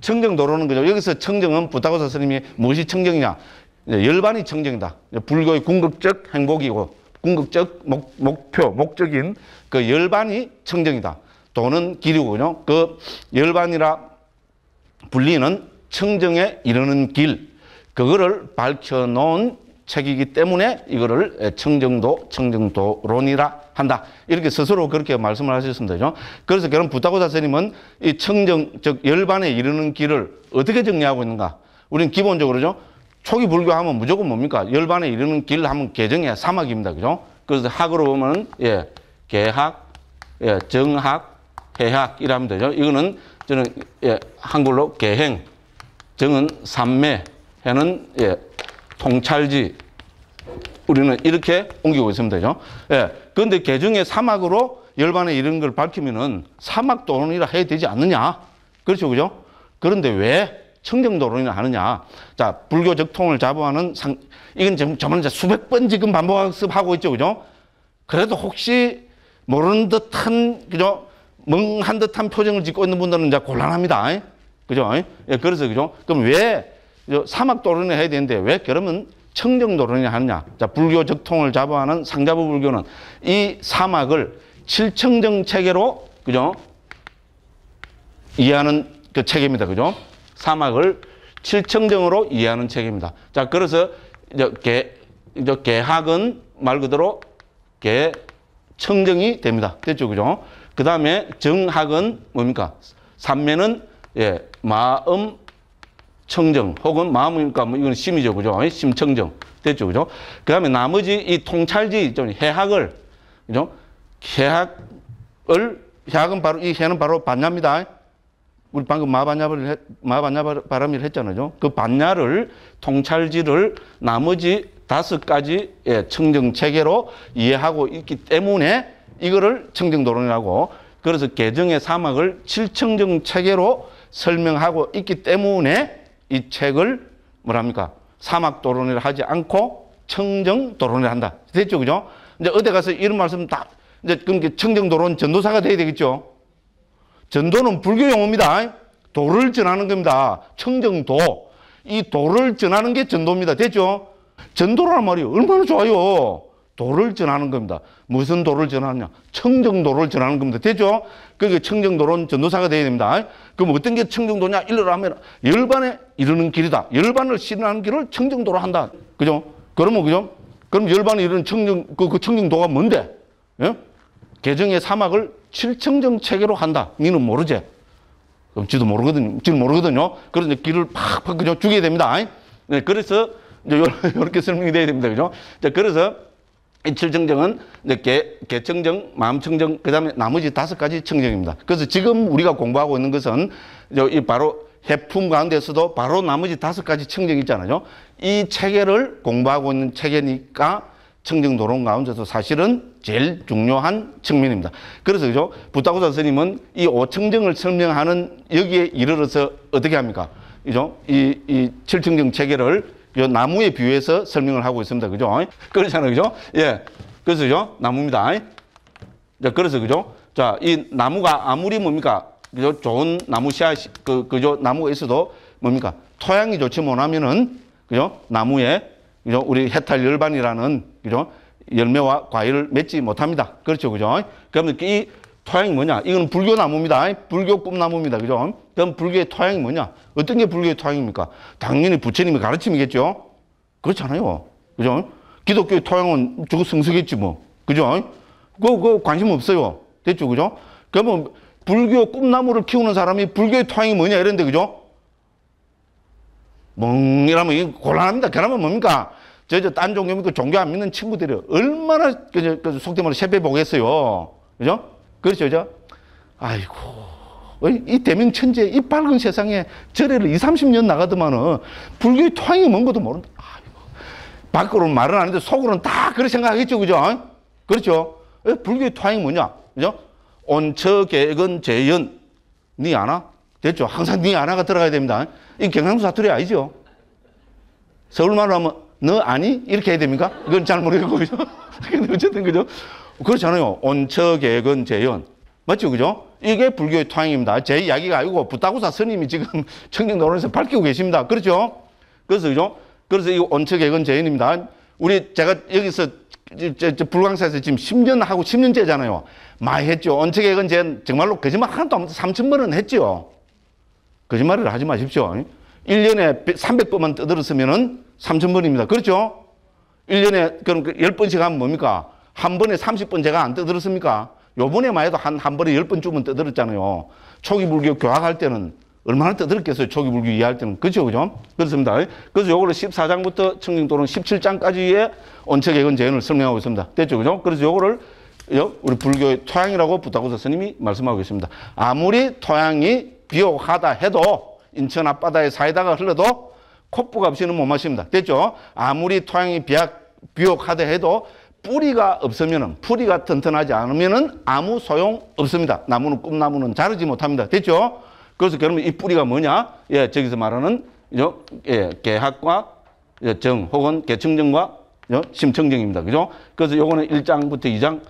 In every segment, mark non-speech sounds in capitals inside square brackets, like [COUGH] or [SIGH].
청정 도로는 그죠 여기서 청정은 부타고사 스님이 무엇이 청정이냐? 열반이 청정이다. 불교의 궁극적 행복이고 궁극적 목, 목표, 목적인 그 열반이 청정이다. 도는 길이군요. 그 열반이라 불리는 청정에 이르는 길. 그거를 밝혀놓은 책이기 때문에 이거를 예, 청정도, 청정도론이라 한다. 이렇게 스스로 그렇게 말씀을 하셨습니다. 그래서 결럼 부타고사 스님은 이 청정, 즉, 열반에 이르는 길을 어떻게 정리하고 있는가? 우리는 기본적으로죠. 초기 불교하면 무조건 뭡니까? 열반에 이르는 길 하면 개정이야. 사막입니다. 그죠? 그래서 학으로 보면, 예, 개학, 예, 정학, 해학이라면 되죠. 이거는 저는, 예, 한글로 개행, 정은 삼매, 해는, 예, 통찰지 우리는 이렇게 옮기고 있으면 되죠. 예. 그런데 개중에 사막으로 열반에 이런 걸 밝히면은 사막 도론이라 해야 되지 않느냐? 그렇죠, 그죠? 그런데 왜 청정 도론이라 하느냐? 자, 불교적 통을 자부하는 상, 이건 지금 저만 수백 번 지금 반복학습하고 있죠, 그죠? 그래도 혹시 모르는 듯한, 그죠? 멍한 듯한 표정을 짓고 있는 분들은 이제 곤란합니다. 그죠? 예, 그래서 그죠? 그럼 왜 사막 도론을 해야 되는데 왜 그러면 청정 도론이 하느냐? 자, 불교적 통을 자부하는 상자부 불교는 이 사막을 칠청정 체계로 그죠? 이해하는 그체계입니다 그죠? 사막을 칠청정으로 이해하는 체계입니다 자, 그래서 이제 개, 이제 개학은 말 그대로 개청정이 됩니다. 됐죠? 그죠? 그 다음에 정학은 뭡니까? 삼매는 예, 마음, 청정 혹은 마음이니까 그러니까 뭐 이건 심이죠 그죠 심청정 됐죠 그죠 그 다음에 나머지 이 통찰지 좀 해학을 그죠 해학을 해학은 바로 이 해는 바로 반야입니다 우리 방금 마반야를 해, 마반야 바람을 했잖아요 그 반야를 통찰지를 나머지 다섯 가지의 청정 체계로 이해하고 있기 때문에 이거를 청정도론이라고 그래서 개정의 사막을 칠청정 체계로 설명하고 있기 때문에 이 책을 뭐랍니까? 사막 도론을 하지 않고 청정 도론을 한다. 됐죠? 그죠? 이제 어디 가서 이런 말씀 다, 이제 그러니까 청정 도론 전도사가 돼야 되겠죠? 전도는 불교 용어입니다. 도를 전하는 겁니다. 청정도. 이 도를 전하는 게 전도입니다. 됐죠? 전도란 말이 얼마나 좋아요. 도를 전하는 겁니다. 무슨 도를 전하느냐? 청정도를 전하는 겁니다. 됐죠? 그게 청정도론 전도사가 되어야 됩니다. 그럼 어떤 게 청정도냐? 일러라 하면 열반에 이르는 길이다. 열반을 신하는 길을 청정도로 한다. 그죠? 그러면 그죠? 그럼 열반에 이르는 청정, 그, 그 청정도가 뭔데? 예? 개정의 사막을 칠청정 체계로 한다. 니는 모르지? 그럼 지도 모르거든요. 지도 모르거든요. 그래서 길을 팍팍 그냥 죽여야 됩니다. 예? 네, 그래서 이제 [LAUGHS] 요렇게 설명이 돼야 됩니다. 그죠? 자, 그래서 일칠청정은 이렇게 개청정, 마음청정, 그 다음에 나머지 다섯 가지 청정입니다. 그래서 지금 우리가 공부하고 있는 것은 바로 해품 가운데서도 바로 나머지 다섯 가지 청정 있잖아요. 이 체계를 공부하고 있는 체계니까 청정 도론 가운데서 사실은 제일 중요한 측면입니다. 그래서 그죠? 부타고사 선생님은 이 오청정을 설명하는 여기에 이르러서 어떻게 합니까? 그죠? 이, 이 칠청정 체계를 요 나무에 비유해서 설명을 하고 있습니다. 그죠? 그렇잖아요. 그죠? 예. 그래서죠. 나무입니다. 자, 그래서 그죠? 자, 이 나무가 아무리 뭡니까? 그죠? 좋은 나무 씨앗, 그, 그죠? 나무가 있어도 뭡니까? 토양이 좋지 못하면은, 그죠? 나무에, 그죠? 우리 해탈 열반이라는, 그죠? 열매와 과일을 맺지 못합니다. 그렇죠. 그죠? 그러면 이 토양이 뭐냐? 이건 불교 나무입니다. 불교 꿈나무입니다. 그죠? 그럼 불교의 토양이 뭐냐? 어떤 게 불교의 토양입니까? 당연히 부처님의 가르침이겠죠? 그렇잖아요. 그죠? 기독교의 토양은 저거 성서겠지 뭐. 그죠? 그거, 그거 관심 없어요. 됐죠? 그죠? 그러면 불교 꿈나무를 키우는 사람이 불교의 토양이 뭐냐? 이런데, 그죠? 멍이라면 곤란합니다. 그러면 뭡니까? 저, 저, 딴종교입니 그 종교 안 믿는 친구들이 얼마나, 그, 그, 속대말로 세배 보겠어요. 그죠? 그렇죠, 그죠? 아이고. 어, 이 대명 천지에 이 밝은 세상에 절에를 2, 30년 나가더만은 불교의 토양이 뭔 것도 모른다. 밖으로는 말은 안 했는데 속으로는 다 그렇게 생각하겠죠. 그죠? 그렇죠. 예, 불교의 토양이 뭐냐? 그죠? 온처 계근 재연. 니 아나? 됐죠? 항상 니 아나가 들어가야 됩니다. 이 경상도 사투리 아니죠? 서울말로 하면 너 아니? 이렇게 해야 됩니까? 그건 잘 모르겠고, 그죠? [LAUGHS] 어쨌든, 그죠? 그렇잖아요. 온처 계근 재연. 맞죠? 그죠? 이게 불교의 토양입니다. 제 이야기가 아니고 부타구사 스님이 지금 [LAUGHS] 청정노론에서 밝히고 계십니다. 그렇죠? 그래서 그죠? 그래서 이 원칙액은 제인입니다. 우리 제가 여기서 저, 저 불광사에서 지금 10년 하고 10년째잖아요. 많이 했죠. 원칙액은 제 정말로 거짓말 하나도 안 3천번은 했죠. 거짓말을 하지 마십시오. 1년에 300번만 떠들었으면은 3천번입니다. 그렇죠? 1년에 그럼 10번씩 그 하면 뭡니까? 한 번에 30번 제가 안 떠들었습니까? 요번에만 해도 한, 한 번에 열 번쯤은 떠들었잖아요. 초기불교 교학할 때는 얼마나 떠들었겠어요. 초기불교 이해할 때는. 그죠, 그죠? 그렇습니다. 그래서 요거를 14장부터 청정도론 17장까지의 온체계건 재현을 설명하고 있습니다. 됐죠, 그죠? 그래서 요거를 우리 불교의 토양이라고 부탁고사 스님이 말씀하고 있습니다. 아무리 토양이 비옥하다 해도 인천 앞바다에 사이다가 흘러도 콧부가없이는못 마십니다. 됐죠? 아무리 토양이 비약, 비옥하다 해도 뿌리가 없으면 뿌리가 튼튼하지 않으면 아무 소용 없습니다. 나무는 꿈나무는 자르지 못합니다. 됐죠? 그래서 그러면 이 뿌리가 뭐냐? 예, 저기서 말하는 그죠? 예, 개학과 예, 정 혹은 개청정과 그 심청정입니다. 그죠? 그래서 요거는 1장부터 2장,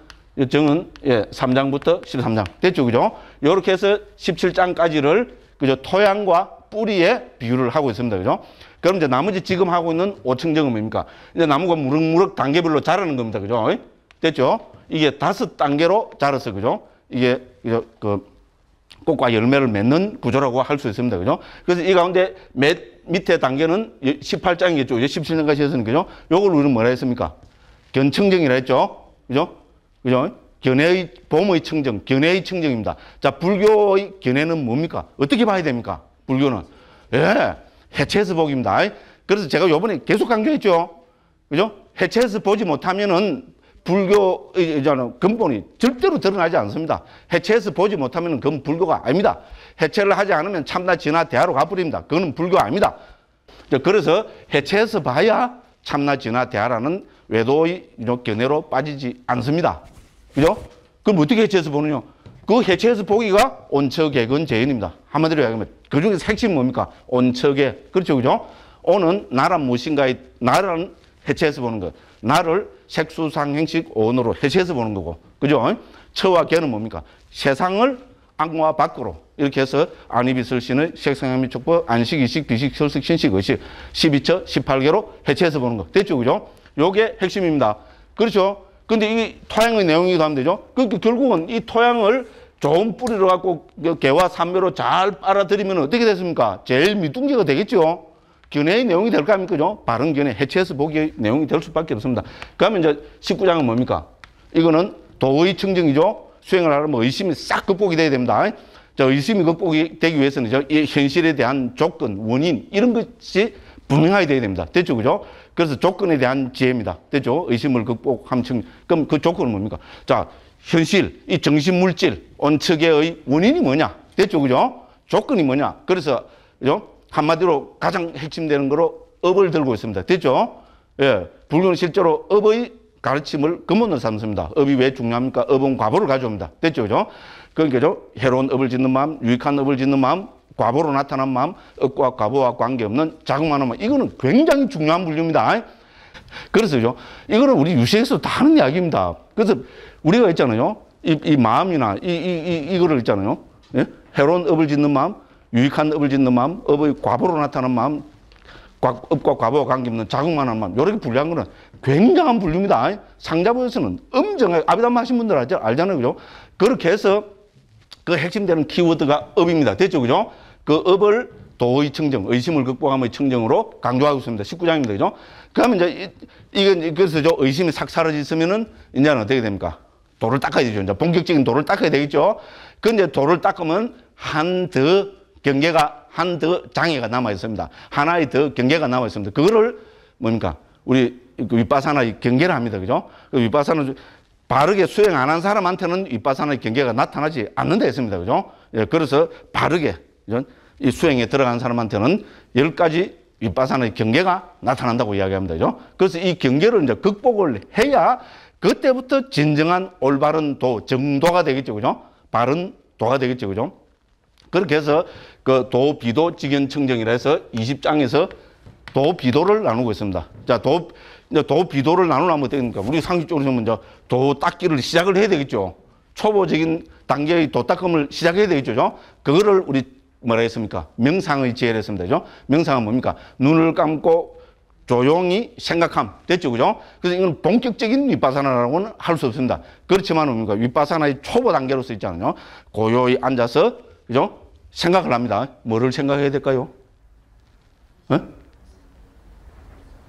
정은 예, 3장부터 13장. 됐죠? 그죠? 요렇게 해서 17장까지를 그죠? 토양과 뿌리에 비유를 하고 있습니다. 그죠? 그럼 이제 나머지 지금 하고 있는 5층정은 뭡니까? 이제 나무가 무럭무럭 단계별로 자라는 겁니다. 그죠? 됐죠? 이게 다섯 단계로 자랐어요. 그죠? 이게, 그죠? 그, 꽃과 열매를 맺는 구조라고 할 수 있습니다. 그죠? 그래서 이 가운데 맷 밑에 단계는 18장이겠죠. 17년까지 했으니 그죠? 요걸 우리는 뭐라 했습니까? 견청정이라 했죠. 그죠? 그죠? 견해의, 봄의 청정, 견해의 청정입니다. 자, 불교의 견해는 뭡니까? 어떻게 봐야 됩니까? 불교는. 예. 해체해서 복입니다. 그래서 제가 요번에 계속 강조했죠. 그죠? 해체해서 보지 못하면은 불교의 근본이 절대로 드러나지 않습니다. 해체해서 보지 못하면 그건 불교가 아닙니다. 해체를 하지 않으면 참나 진화 대화로 가버립니다. 그거는 불교 아닙니다. 그래서 해체해서 봐야 참나 진화 대화라는 외도의 견해로 빠지지 않습니다. 그죠? 그럼 어떻게 해체해서 보느냐? 그 해체해서 보기가 온척액은 제인입니다. 한마디로 이야기하면 그 중에서 핵심 뭡니까? 온척의 그렇죠, 그죠? 오는 나란 무엇인가의 나란 해체해서 보는 거. 나를 색수상행식 온으로 해체해서 보는 거고. 그죠? 처와 개는 뭡니까? 세상을 악과 밖으로 이렇게 해서 안이비슬 신의 색상함이 촉법 안식 이식 비식 설식 신식 의식 12처 18개로 해체해서 보는 거. 됐죠? 그죠? 요게 핵심입니다. 그렇죠? 근데 이 토양의 내용이 기 가면 되죠. 그러니까 결국은 이 토양을 좋은 뿌리로 갖고 개와 삼매로 잘 빨아들이면 어떻게 됐습니까? 제일 미둥지가 되겠죠. 견해의 내용이 될거 아닙니까? 그죠? 바른 견해, 해체해서 보기의 내용이 될 수밖에 없습니다. 그러면 이제 19장은 뭡니까? 이거는 도의 청정이죠. 수행을 하려면 의심이 싹 극복이 돼야 됩니다. 저 의심이 극복이 되기 위해서는 저 현실에 대한 조건, 원인, 이런 것이 분명하게 돼야 됩니다. 됐죠? 그죠? 그래서 조건에 대한 지혜입니다. 됐죠? 의심을 극복함 층. 그럼 그 조건은 뭡니까? 자, 현실, 이 정신물질, 원측의 원인이 뭐냐? 됐죠? 그죠? 조건이 뭐냐? 그래서, 그죠? 한마디로 가장 핵심되는 거로 업을 들고 있습니다. 됐죠? 예. 불교는 실제로 업의 가르침을 근본으로 삼습니다. 업이 왜 중요합니까? 업은 과보를 가져옵니다. 됐죠? 그죠? 그러니까, 해로운 업을 짓는 마음, 유익한 업을 짓는 마음, 과보로 나타난 마음, 억과 과보와 관계없는 자극만 하면 이거는 굉장히 중요한 분류입니다. 그래서요, 이거는 우리 유시에서 다 하는 이야기입니다. 그래서 우리가 있잖아요, 이, 이 마음이나 이, 이, 이, 이거를 있잖아요, 예? 해로운 업을 짓는 마음, 유익한 업을 짓는 마음, 업의 과보로 나타난 마음, 과, 업과 과보와 관계없는 자극만 하 마음, 요렇게 분류한 거는 굉장한 분류입니다. 상자부에서는 엄정하게, 아비담 하신 분들 알잖아요, 그죠? 그렇게 해서 그 핵심되는 키워드가 업입니다. 됐죠, 그죠? 그 업을 도의 청정, 의심을 극복함의 청정으로 강조하고 있습니다. 19장입니다. 그죠? 그러면 이제 이, 이건 그래서 의심이 싹사라으면은 이제는 어떻게 됩니까? 도를 닦아야 되죠. 이제 본격적인 도를 닦아야 되겠죠. 근데 도를 닦으면 한 더 경계가 한 더 장애가 남아 있습니다. 하나의 더 경계가 남아 있습니다. 그거를 뭡니까? 우리 그 윗바사나 의 경계를 합니다. 그죠? 그 윗바사는 바르게 수행 안 한 사람한테는 윗바사나의 경계가 나타나지 않는다 했습니다. 그죠? 예, 그래서 바르게 이 수행에 들어간 사람한테는 열 가지 윗바산의 경계가 나타난다고 이야기합니다. 그죠? 그래서 이 경계를 이제 극복을 해야 그때부터 진정한 올바른 도, 정도가 되겠죠. 그죠? 바른 도가 되겠죠. 그죠? 그렇게 해서 그 도, 비도, 직연, 청정이라 해서 20장에서 도, 비도를 나누고 있습니다. 자, 도, 이제 도, 비도를 나누려면 어떻게 됩니까? 우리 상식적으로 보면 이도 닦기를 시작을 해야 되겠죠. 초보적인 단계의 도닦음을 시작해야 되겠죠. 그죠? 그거를 우리 뭐라 했습니까? 명상의 지혜를 했습니다. 그죠? 명상은 뭡니까? 눈을 감고 조용히 생각함. 됐죠? 그죠? 그래서 이건 본격적인 윗바사나라고는 할 수 없습니다. 그렇지만 뭡니까? 윗바사나의 초보 단계로서 있잖아요. 고요히 앉아서, 그죠? 생각을 합니다. 뭐를 생각해야 될까요? 에?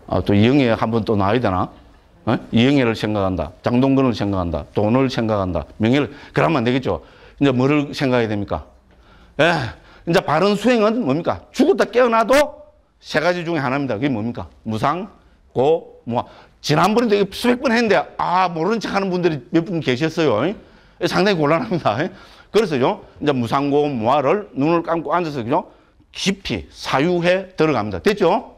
아, 또 이영애 한번 또 나와야 되나? 어? 이영애를 생각한다. 장동근을 생각한다. 돈을 생각한다. 명예를. 그러면 안 되겠죠? 이제 뭐를 생각해야 됩니까? 에 이제 바른 수행은 뭡니까? 죽었다 깨어나도 세 가지 중에 하나입니다. 그게 뭡니까? 무상, 고, 무아. 지난번에도 이 수백 번 했는데, 아, 모르는 척 하는 분들이 몇 분 계셨어요. 상당히 곤란합니다. 그래서요, 이제 무상고, 무아를 눈을 감고 앉아서, 그죠? 깊이 사유해 들어갑니다. 됐죠?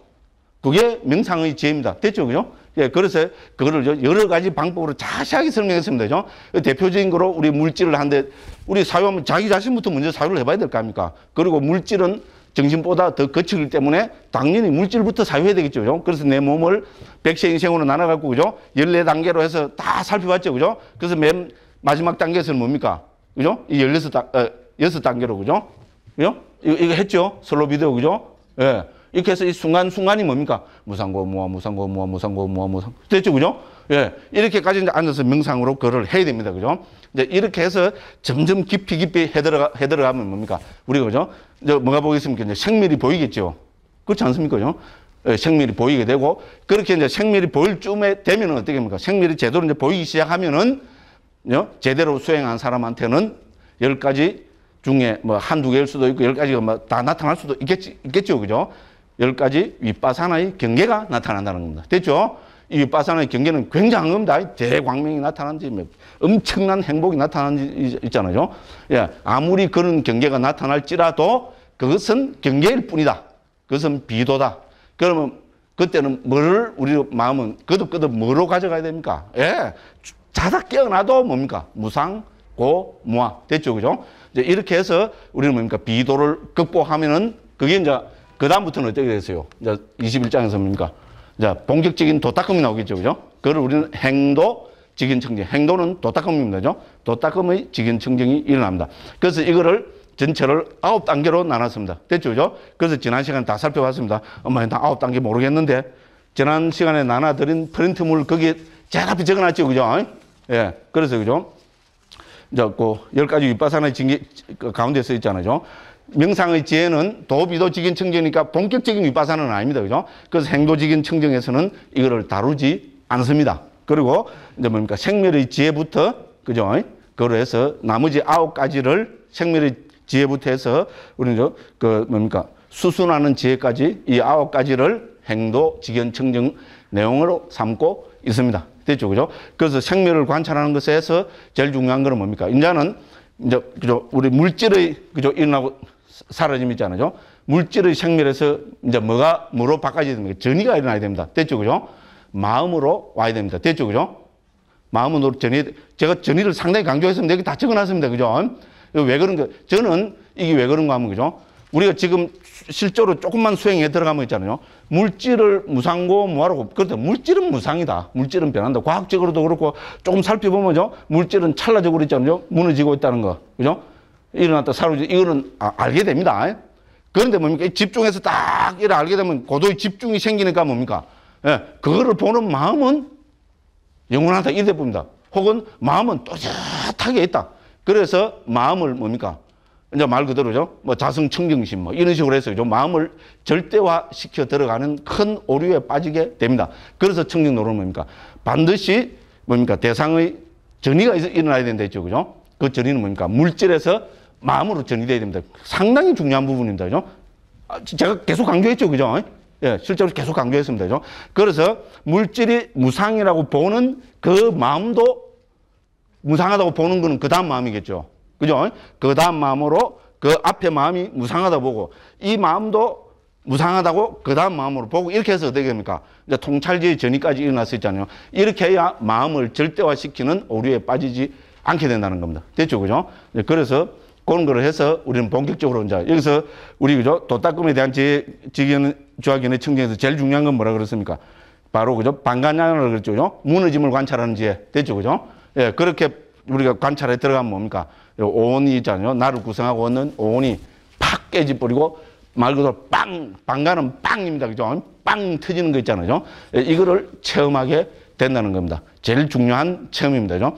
그게 명상의 지혜입니다. 됐죠? 그죠? 예, 그래서 그거를 여러 가지 방법으로 자세하게 설명했습니다. 그죠? 그 대표적인 거로 우리 물질을 한데 우리 사유하면 자기 자신부터 먼저 사유를 해봐야 될 거 아닙니까? 그리고 물질은 정신보다 더 거칠기 때문에 당연히 물질부터 사유해야 되겠죠. 그죠? 그래서 내 몸을 백세 인생으로 나눠갖고, 그죠? 열네 단계로 해서 다 살펴봤죠. 그죠? 그래서 맨 마지막 단계에서는 뭡니까? 그죠? 이 열여섯 단, 어, 여 단계로, 그죠? 그죠? 이거, 이거 했죠? 솔로 비디오, 그죠? 예. 이렇게 해서 이 순간순간이 뭡니까? 무상고, 무아, 무상고, 무아, 무상고, 무아, 무상. 됐죠? 그죠? 예. 이렇게까지 이제 앉아서 명상으로 글을 해야 됩니다. 그죠? 이제 이렇게 해서 점점 깊이 깊이 해들어가, 해들어가면 뭡니까? 우리 그죠? 이제 뭐가 보겠습니까? 이제 생밀이 보이겠죠? 그렇지 않습니까? 그죠? 예, 생밀이 보이게 되고, 그렇게 이제 생밀이 보일 쯤에 되면 어떻게 됩니까? 생밀이 제대로 이제 보이기 시작하면은, 요? 제대로 수행한 사람한테는 열 가지 중에 뭐 한두 개일 수도 있고 열 가지가 뭐 다 나타날 수도 있겠지, 있겠죠. 그죠? 열 가지 윗바사나의 경계가 나타난다는 겁니다. 됐죠? 이 윗바사나의 경계는 굉장한 겁니다. 대광명이 나타난지 뭐 엄청난 행복이 나타난지 있잖아요. 예, 아무리 그런 경계가 나타날지라도 그것은 경계일 뿐이다. 그것은 비도다. 그러면 그때는 뭘 우리 마음은 끄덕끄덕 뭐로 가져가야 됩니까? 예. 자다 깨어나도 뭡니까? 무상, 고, 무아. 됐죠? 그죠? 이제 이렇게 해서 우리는 뭡니까? 비도를 극복하면은 그게 이제 그 다음부터는 어떻게 되겠어요? 이제 21장에서 뭡니까? 자, 본격적인 도닦음이 나오겠죠. 그죠? 그걸 우리는 행도, 직인청정. 행도는 도닦음입니다. 그죠? 도닦음의 직인청정이 일어납니다. 그래서 이거를 전체를 아홉 단계로 나눴습니다. 됐죠? 그죠? 그래서 지난 시간 에다 살펴봤습니다. 엄마, 나 아홉 단계 모르겠는데, 지난 시간에 나눠드린 프린트물 거기에 제일 앞에 적어놨죠. 그죠? 예. 그래서 그죠? 이그열 가지 윗바산의 징계 그 가운데서 있잖아요. 명상의 지혜는 도비도직인 청정이니까 본격적인 윗바사는 아닙니다. 그죠? 그래서 행도직인 청정에서는 이거를 다루지 않습니다. 그리고 이제 뭡니까? 생멸의 지혜부터 그죠? 그로 해서 나머지 아홉 가지를 생멸의 지혜부터 해서 우리는 그 뭡니까? 수순하는 지혜까지 이 아홉 가지를 행도, 직연, 청정 내용으로 삼고 있습니다. 됐죠? 그죠? 그래서 생멸을 관찰하는 것에서 제일 중요한 것은 뭡니까? 인자는 이제 그죠 우리 물질의 그죠 일어나고 사라짐이잖아요. 물질의 생멸에서 이제 뭐가, 뭐로 바꿔야 됩니까? 전이가 일어나야 됩니다. 됐죠? 그죠? 마음으로 와야 됩니다. 됐죠? 그죠? 마음으로 전이, 제가 전이를 상당히 강조했습니다. 여기 다 적어 놨습니다. 그죠? 왜 그런가? 저는 이게 왜 그런가 하면 그죠? 우리가 지금 실제로 조금만 수행에 들어가면 있잖아요. 물질을 무상고 뭐하라고. 그렇다 물질은 무상이다. 물질은 변한다. 과학적으로도 그렇고 조금 살펴보면요. 물질은 찰나적으로 있잖아요. 무너지고 있다는 거. 그죠? 일어났다 사로지 이거는 아, 알게 됩니다. 그런데 뭡니까? 집중해서 딱 이래 알게 되면 고도의 집중이 생기니까 뭡니까? 예, 그거를 보는 마음은 영원하다 이래 봅니다. 혹은 마음은 또렷하게 있다. 그래서 마음을 뭡니까? 이제 말 그대로죠. 뭐 자성 청정심 뭐 이런 식으로 해서 좀 마음을 절대화 시켜 들어가는 큰 오류에 빠지게 됩니다. 그래서 청정 노론 뭡니까? 반드시 뭡니까? 대상의 전이가 일어나야 된다 했죠. 그죠? 그 전이는 뭡니까? 물질에서 마음으로 전이돼야 됩니다. 상당히 중요한 부분입니다. 그죠? 아, 제가 계속 강조했죠. 그죠? 예, 실제로 계속 강조했습니다. 그죠? 그래서 물질이 무상이라고 보는 그 마음도 무상하다고 보는 거는 그 다음 마음이겠죠. 그죠? 그 다음 마음으로 그 앞에 마음이 무상하다 보고 이 마음도 무상하다고 그 다음 마음으로 보고 이렇게 해서 어떻게 됩니까? 이제 통찰지의 전이까지 일어났수 있잖아요. 이렇게 해야 마음을 절대화시키는 오류에 빠지지 않게 된다는 겁니다. 됐죠? 그죠? 그래서 그런 거를 해서 우리는 본격적으로 이제 여기서 우리 그죠 도닦음에 대한 제 지견 조학위원회 청정에서 제일 중요한 건 뭐라 그랬습니까? 바로 그죠 방간난을 그랬죠, 그죠? 무너짐을 관찰하는 지혜 됐죠, 그죠? 예, 그렇게 우리가 관찰에 들어가면 뭡니까? 오온이 있잖아요. 나를 구성하고 있는 오온이 팍 깨지버리고 말 그대로 빵, 방가는 빵입니다. 그죠? 빵 터지는 거 있잖아요. 예, 이거를 체험하게 된다는 겁니다. 제일 중요한 체험입니다. 그죠?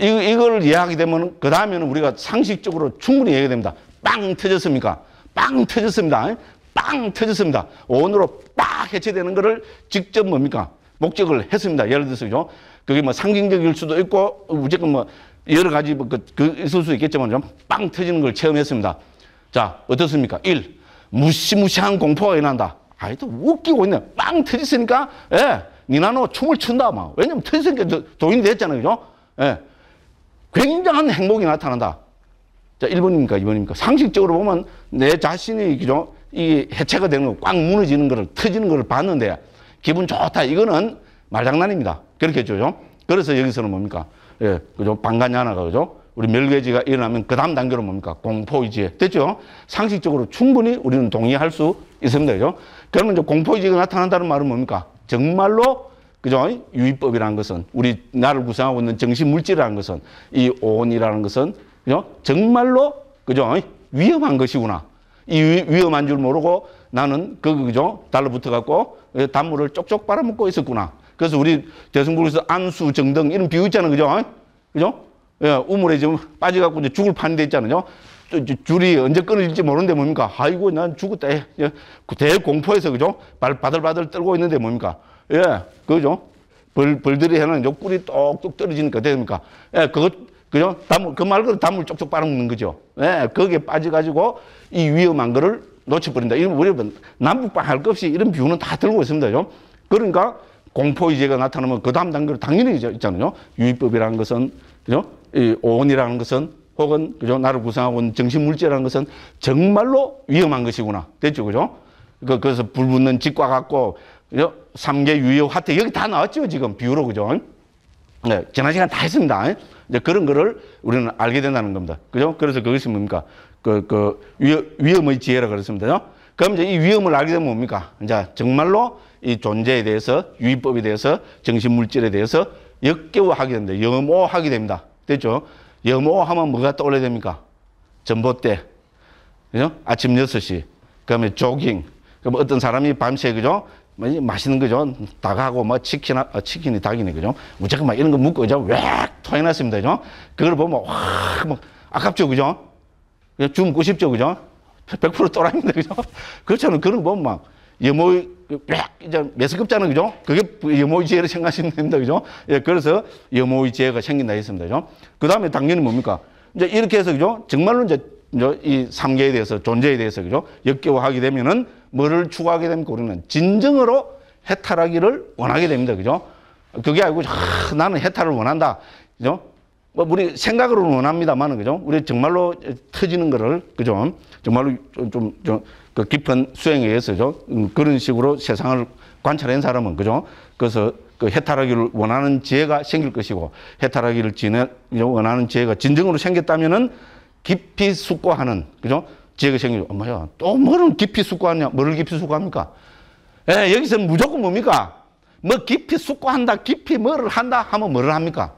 이, 이걸 이해하게 되면 그 다음에는 우리가 상식적으로 충분히 이해가 됩니다. 빵 터졌습니까? 빵 터졌습니다. 빵 터졌습니다. 원으로빡 해체되는 것을 직접 뭡니까? 목적을 했습니다. 예를 들어서죠. 그게 뭐 상징적일 수도 있고, 무조건 뭐 여러 가지 뭐 그, 그 있을 수 있겠지만 좀 빵 터지는 걸 체험했습니다. 자, 어떻습니까? 일 무시무시한 공포가 일어난다. 아이, 또 웃기고 있네. 빵 터졌으니까, 예, 니나노 춤을 춘다. 막. 왜냐면 터졌으니까 도인이 됐잖아요. 그죠? 예. 굉장한 행복이 나타난다. 자, 1번입니까? 2번입니까? 상식적으로 보면 내 자신이, 그죠? 이 해체가 되는 거, 꽉 무너지는 거를, 터지는 거를 봤는데, 기분 좋다. 이거는 말장난입니다. 그렇게 했죠. 그래서 여기서는 뭡니까? 예, 그죠? 반가이 하나가, 그죠? 우리 멸괴지가 일어나면 그 다음 단계로 뭡니까? 공포의지에. 됐죠? 상식적으로 충분히 우리는 동의할 수 있습니다. 그죠? 그러면 이제 공포의지가 나타난다는 말은 뭡니까? 정말로 그죠? 유의법이라는 것은 우리 나를 구성하고 있는 정신 물질이라는 것은 이 온이라는 것은 그죠? 정말로 그죠? 위험한 것이구나. 이 위험한 줄 모르고 나는 그 그죠? 달러붙어 갖고 예, 단물을 쪽쪽 빨아먹고 있었구나. 그래서 우리 대승부에서 안수 정등 이런 비유 있잖아요. 그죠? 그죠? 예, 우물에 지금 빠져 갖고 이제 죽을 판데 있잖아요. 줄이 언제 끊어질지 모르는데 뭡니까? 아이고, 난 죽었다. 예, 예. 대공포에서, 그죠? 발 바들바들 떨고 있는데 뭡니까? 예, 그죠? 벌, 벌들이 해는 요 꿀이 똑똑 떨어지니까 됩니까? 예, 그것, 그죠? 담물 그 말 그대로 담을 쪽쪽 빨아먹는 거죠. 예, 거기에 빠져가지고 이 위험한 거를 놓쳐버린다. 이런 우리 뭐 남북방 할 것 없이 이런 비유는 다 들고 있습니다. 죠 그러니까 공포의제가 나타나면 그 다음 단계로 당연히 있잖아요. 유의법이라는 것은, 그죠? 이 오온이라는 것은 혹은 그죠? 나를 구성하고 있는 정신물질이라는 것은 정말로 위험한 것이구나. 됐죠? 그죠? 그, 그래서 불붙는 직과 같고 삼계 유효 화태 여기 다 나왔죠 지금 비유로 그죠? 네, 지난 시간 다 했습니다. 이제 그런 거를 우리는 알게 된다는 겁니다. 그죠? 그래서 그것이 뭡니까? 그, 그, 위험, 의 지혜라 그랬습니다. 그럼 이제 이 위험을 알게 되면 뭡니까? 이제 정말로 이 존재에 대해서, 유의법에 대해서, 정신물질에 대해서 역겨워하게 됩니다. 염오하게 됩니다. 됐죠? 염오하면 뭐가 떠올려야 됩니까? 전봇대. 그죠? 아침 여섯 시 그다음에 조깅. 그럼 어떤 사람이 밤새, 그죠? 뭐 맛있는 거죠. 닭하고 막 뭐 치킨, 어, 치킨이 닭이네 그죠. 무조건 막 이런 거 묶고 그죠. 웩 토해놨습니다. 그죠. 그걸 보면 확막 아깝죠. 그죠. 죽고 예, 싶죠. 그죠. 100%또라입니다 그죠. [LAUGHS] 그렇잖아요. 그런 거 보면 막 여모, 의웩 이제 매스껍잖아요. 그죠. 그게 여모의 지혜를 생각하시면 됩니다. 그죠. 예, 그래서 여모의 지혜가 생긴다 했습니다. 그죠. 그 다음에 당연히 뭡니까. 이제 이렇게 해서 그죠. 정말로 이제 이 삼계에 대해서 존재에 대해서 그죠? 역겨워하게 되면은 뭐를 추구하게 됩니까? 우리는 진정으로 해탈하기를 원하게 됩니다. 그죠? 그게 아니고 아, 나는 해탈을 원한다. 그죠? 뭐 우리 생각으로는 원합니다만은 그죠? 우리 정말로 터지는 거를 그죠? 정말로 좀좀 그 깊은 수행에 의해서죠. 음, 그런 식으로 세상을 관찰한 사람은 그죠? 그래서 그 해탈하기를 원하는 지혜가 생길 것이고 해탈하기를 지내 원하는 지혜가 진정으로 생겼다면은 깊이 숙고하는, 그죠? 지역이 생기죠. 엄마야, 또 뭐를 깊이 숙고하냐? 뭐를 깊이 숙고합니까? 예, 여기서 무조건 뭡니까? 뭐 깊이 숙고한다, 깊이 뭐를 한다 하면 뭐를 합니까?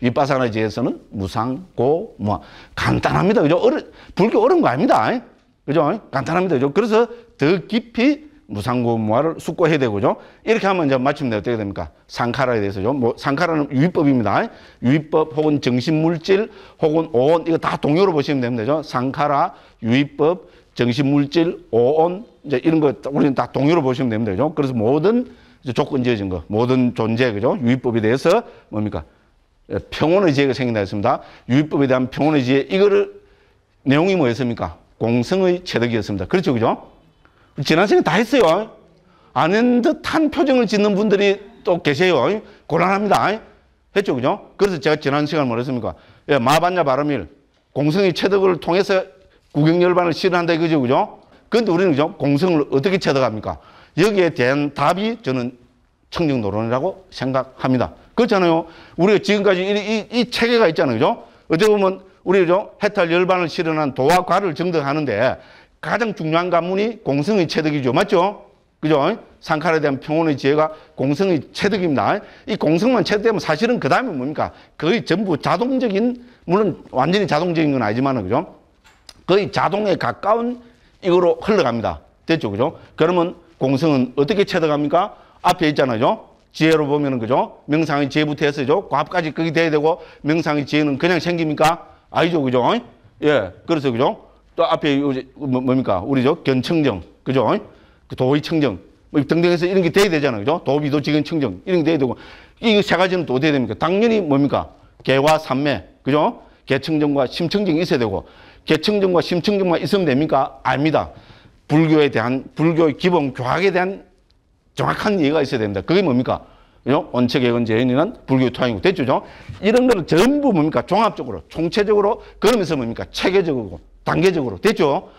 윗바사나 지에서는 무상, 고, 뭐. 간단합니다. 그죠? 어려, 불교 어려운 거 아닙니다. 예? 그죠? 간단합니다. 그죠? 그래서 더 깊이 무상고무화를 숙고해야 되고, 죠 이렇게 하면 이제 마침면 어떻게 됩니까? 상카라에 대해서죠. 뭐, 상카라는 유입법입니다유입법 혹은 정신물질 혹은 오온, 이거 다 동요로 보시면 됩니다. 죠 상카라, 유입법 정신물질, 오온, 이제 이런 거 우리는 다 동요로 보시면 됩니다. 죠 그래서 모든 조건 지어진 거, 모든 존재, 그죠? 유입법에 대해서 뭡니까? 예, 평온의 지혜가 생긴다 했습니다. 유입법에 대한 평온의 지혜, 이거를 내용이 뭐였습니까? 공성의 체득이었습니다. 그렇죠, 그죠? 지난 시간에 다 했어요. 아는 듯한 표정을 짓는 분들이 또 계세요. 곤란합니다. 했죠, 그죠? 그래서 제가 지난 시간에 뭐라 했습니까? 예, 마반자 바람일. 공성의 체득을 통해서 구경열반을 실현한다 그죠 그죠? 그런데 우리는 그죠? 공성을 어떻게 체득합니까? 여기에 대한 답이 저는 청정 노론이라고 생각합니다. 그렇잖아요. 우리가 지금까지 이, 이, 이 체계가 있잖아요, 그죠? 어떻게 보면 우리 그죠? 해탈 열반을 실현한 도와 과를 증득하는데 가장 중요한 관문이 공성의 체득이죠. 맞죠? 그죠? 상칼에 대한 평온의 지혜가 공성의 체득입니다. 이 공성만 체득되면 사실은 그 다음에 뭡니까? 거의 전부 자동적인, 물론 완전히 자동적인 건 아니지만, 그죠? 거의 자동에 가까운 이거로 흘러갑니다. 됐죠? 그죠? 그러면 공성은 어떻게 체득합니까? 앞에 있잖아요. 지혜로 보면은, 그죠? 명상의 지혜부터 해서죠. 과업까지 그게 돼야 되고, 명상의 지혜는 그냥 생깁니까? 아니죠? 그죠? 예. 그래서, 그죠? 또 앞에 뭐, 뭡니까? 우리 저 견청정, 그죠? 그 도의청정 뭐 등등 해서 이런 게 돼야 되잖아요. 그죠? 도비도 지금 청정 이런 게 돼야 되고 이 세 가지는 또 어떻게 됩니까? 당연히 뭡니까? 개와 삼매, 그죠? 개청정과 심청정이 있어야 되고 개청정과 심청정만 있으면 됩니까? 아닙니다. 불교에 대한 불교의 기본 교학에 대한 정확한 이해가 있어야 된다. 그게 뭡니까? 그죠? 원칙개건 제인이란 불교 토양이고 됐죠? 이런 거를 전부 뭡니까? 종합적으로, 총체적으로 그러면서 뭡니까? 체계적으로 단계적으로. 됐죠?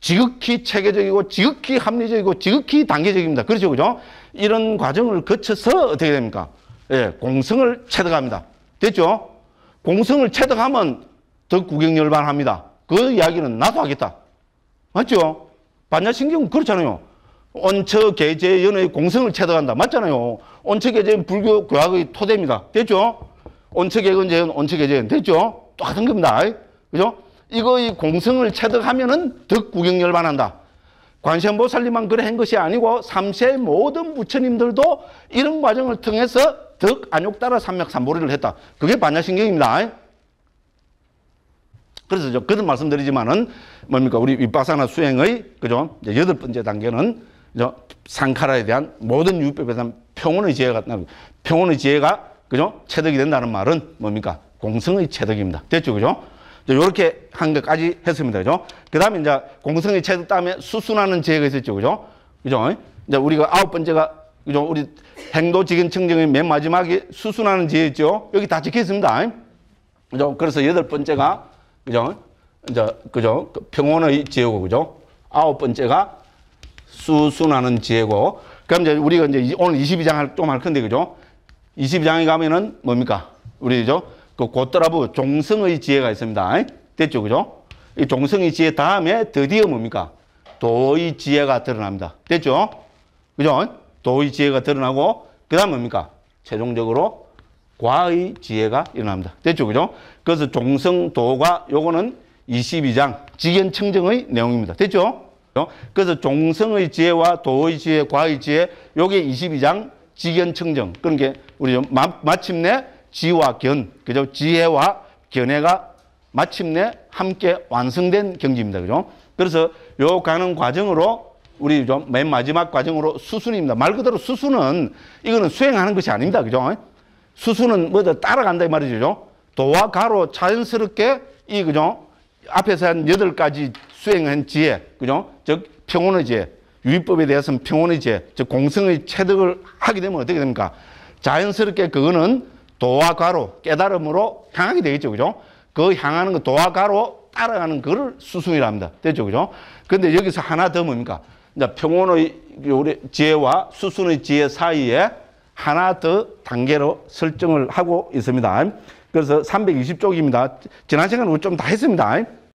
지극히 체계적이고 지극히 합리적이고 지극히 단계적입니다. 그렇죠? 그죠? 이런 과정을 거쳐서 어떻게 됩니까? 예, 공성을 체득합니다. 됐죠? 공성을 체득하면 더 구경열반합니다. 그 이야기는 나도 하겠다. 맞죠? 반야신경은 그렇잖아요. 온처 계제 연의 공성을 체득한다. 맞잖아요. 온처 계제는 불교 교학의 토대입니다. 됐죠? 온처 계건 제은 온처 계제는 됐죠? 똑같은 겁니다. 그죠? 이거의 공성을 체득하면은 득 구경 열반한다. 관세음보살님만 그래 한 것이 아니고 삼세 모든 부처님들도 이런 과정을 통해서 득 안욕 따라 삼맥삼보리를 했다. 그게 반야신경입니다. 그래서 저 그런 말씀드리지만은 뭡니까 우리 윗바사나 수행의 그죠 여덟 번째 단계는 저 상카라에 대한 모든 유법에 대한 평온의 지혜가 평온의 지혜가 그죠 체득이 된다는 말은 뭡니까 공성의 체득입니다. 됐죠, 그죠? 이렇게 한 것까지 했습니다. 그죠? 그 다음에 이제 공성이 체득 다음에 수순하는 지혜가 있었죠. 그죠? 그죠? 이제 우리가 아홉 번째가 그죠? 우리 행도 지인 청정의 맨 마지막에 수순하는 지혜 있죠? 여기 다 찍혀 있습니다. 그죠? 그래서 여덟 번째가 그죠? 이제 그죠? 그 평온의 지혜고 그죠? 아홉 번째가 수순하는 지혜고 그럼 이제 우리가 이제 오늘 22장 할, 좀할 건데 그죠? 22장에 가면은 뭡니까? 우리 죠그 곧더라부 종성의 지혜가 있습니다. 됐죠, 그죠? 이 종성의 지혜 다음에 드디어 뭡니까? 도의 지혜가 드러납니다. 됐죠? 그죠? 도의 지혜가 드러나고 그 다음 뭡니까? 최종적으로 과의 지혜가 일어납니다. 됐죠? 그죠? 그래서 종성도가 요거는 22장 직연청정의 내용입니다. 됐죠? 그래서 종성의 지혜와 도의 지혜, 과의 지혜 요게 22장 직연청정 그런 게 우리 마, 마침내 지와 견, 그죠? 지혜와 견해가 마침내 함께 완성된 경지입니다. 그죠? 그래서 요 가는 과정으로 우리 좀 맨 마지막 과정으로 수순입니다. 말 그대로 수순은 이거는 수행하는 것이 아닙니다. 그죠? 수순은 뭐든 따라간다 이 말이죠. 도와 가로 자연스럽게 이 그죠? 앞에서 한 여덟 가지 수행한 지혜, 그죠? 즉 평온의 지혜, 유의법에 대해서는 평온의 지혜, 즉 공성의 체득을 하게 되면 어떻게 됩니까? 자연스럽게 그거는 도와 가로 깨달음으로 향하게 되겠죠. 그죠? 그 향하는 거 그 도와 가로 따라가는 그를 수순이라 합니다. 됐죠. 그죠? 근데 여기서 하나 더 뭡니까? 이제 평온의 그 우리 지혜와 수순의 지혜 사이에 하나 더 단계로 설정을 하고 있습니다. 그래서 320쪽입니다. 지난 시간에 우리 좀다 했습니다.